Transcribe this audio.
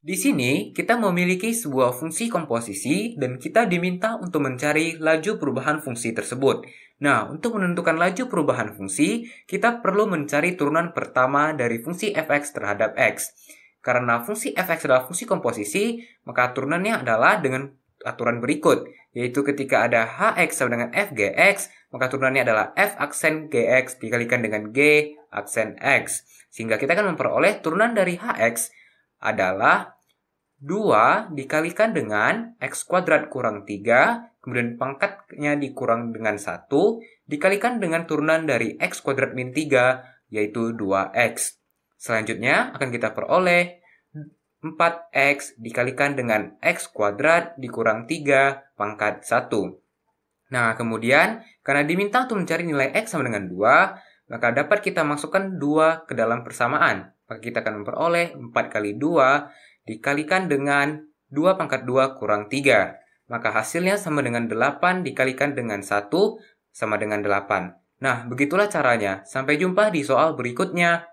Di sini, kita memiliki sebuah fungsi komposisi dan kita diminta untuk mencari laju perubahan fungsi tersebut. Nah, untuk menentukan laju perubahan fungsi, kita perlu mencari turunan pertama dari fungsi fx terhadap x. Karena fungsi fx adalah fungsi komposisi, maka turunannya adalah dengan aturan berikut, yaitu ketika ada hx sama dengan fgx, maka turunannya adalah f aksen gx dikalikan dengan g aksen x. Sehingga kita akan memperoleh turunan dari hx adalah 2 dikalikan dengan x kuadrat kurang 3, kemudian pangkatnya dikurang dengan 1, dikalikan dengan turunan dari x kuadrat min 3, yaitu 2x. Selanjutnya akan kita peroleh 4x dikalikan dengan x kuadrat dikurang 3 pangkat 1. Nah, kemudian karena diminta untuk mencari nilai x sama dengan 2, maka dapat kita masukkan 2 ke dalam persamaan. Maka kita akan memperoleh 4 kali 2 dikalikan dengan 2 pangkat 2 kurang 3. Maka hasilnya sama dengan 8 dikalikan dengan 1 sama dengan 8. Nah, begitulah caranya. Sampai jumpa di soal berikutnya.